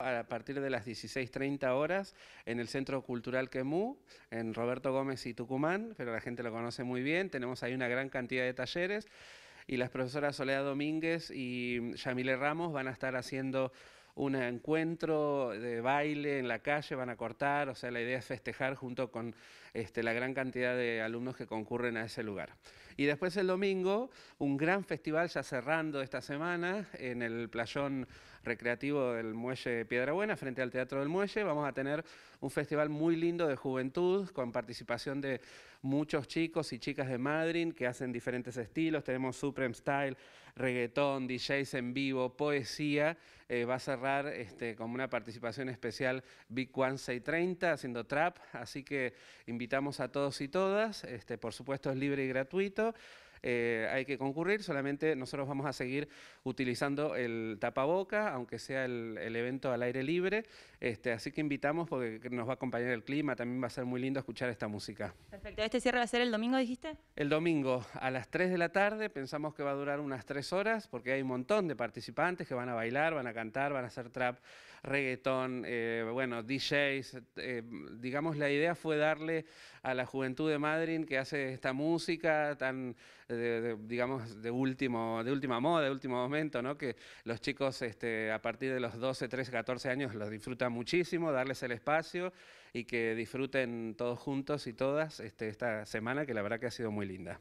a partir de las 16.30 horas en el Centro Cultural Quemú, en Roberto Gómez y Tucumán, pero la gente lo conoce muy bien, tenemos ahí una gran cantidad de talleres y las profesoras Soledad Domínguez y Yamile Ramos van a estar haciendo un encuentro de baile en la calle, van a cortar, o sea, la idea es festejar junto con este, la gran cantidad de alumnos que concurren a ese lugar. Y después el domingo, un gran festival ya cerrando esta semana en el playón recreativo del Muelle Piedra Buena, frente al Teatro del Muelle, vamos a tener un festival muy lindo de juventud, con participación de muchos chicos y chicas de Madrid que hacen diferentes estilos, tenemos Supreme Style, reggaetón, DJs en vivo, poesía, eh, va a este, con una participación especial Big One 630 haciendo trap, así que invitamos a todos y todas, este, por supuesto es libre y gratuito. Eh, hay que concurrir, solamente nosotros vamos a seguir utilizando el tapaboca, aunque sea el, evento al aire libre, este, así que invitamos porque nos va a acompañar el clima, también va a ser muy lindo escuchar esta música. Perfecto, ¿este cierre va a ser el domingo, dijiste? El domingo, a las 3 de la tarde, pensamos que va a durar unas 3 horas, porque hay un montón de participantes que van a bailar, van a cantar, van a hacer trap, reggaetón, eh, bueno, DJs, eh, digamos la idea fue darle a la juventud de Madrid que hace esta música tan digamos, de, último, de última moda, de último momento, ¿no? que los chicos este, a partir de los 12, 13, 14 años los disfrutan muchísimo, darles el espacio y que disfruten todos juntos y todas este, esta semana que la verdad que ha sido muy linda.